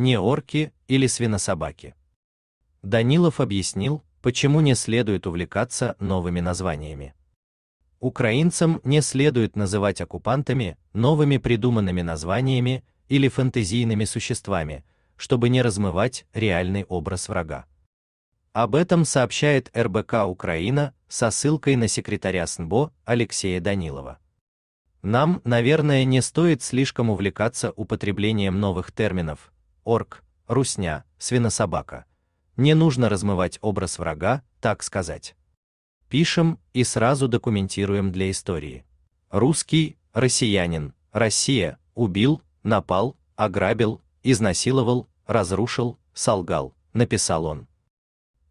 не орки или свинособаки. Данилов объяснил, почему не следует увлекаться новыми названиями. Украинцам не следует называть оккупантами новыми придуманными названиями или фэнтезийными существами, чтобы не размывать реальный образ врага. Об этом сообщает РБК Украина со ссылкой на секретаря СНБО Алексея Данилова. Нам, наверное, не стоит слишком увлекаться употреблением новых терминов, орк, русня, свинособака. Не нужно размывать образ врага, так сказать. Пишем и сразу документируем для истории. Русский, россиянин, Россия, убил, напал, ограбил, изнасиловал, разрушил, солгал, написал он.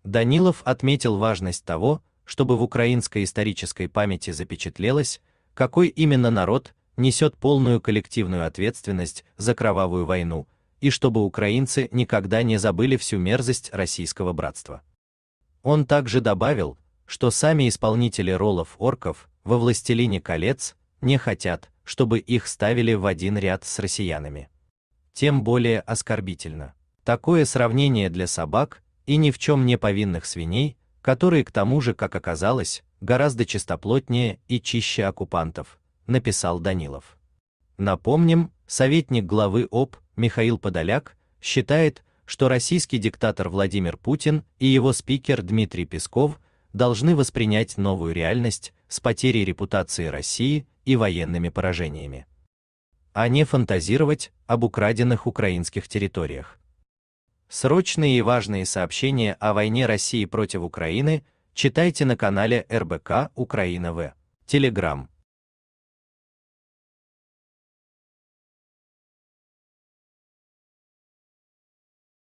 Данилов отметил важность того, чтобы в украинской исторической памяти запечатлелось, какой именно народ несет полную коллективную ответственность за кровавую войну, и чтобы украинцы никогда не забыли всю мерзость российского братства. Он также добавил, что сами исполнители ролов орков во «Властелине колец» не хотят, чтобы их ставили в один ряд с россиянами. Тем более оскорбительно. Такое сравнение для собак и ни в чем не повинных свиней, которые к тому же, как оказалось, гораздо чистоплотнее и чище оккупантов, написал Данилов. Напомним, советник главы ОП Михаил Подоляк, считает, что российский диктатор Владимир Путин и его спикер Дмитрий Песков должны воспринять новую реальность с потерей репутации России и военными поражениями, а не фантазировать об украденных украинских территориях. Срочные и важные сообщения о войне России против Украины читайте на канале РБК Украина В. Телеграм.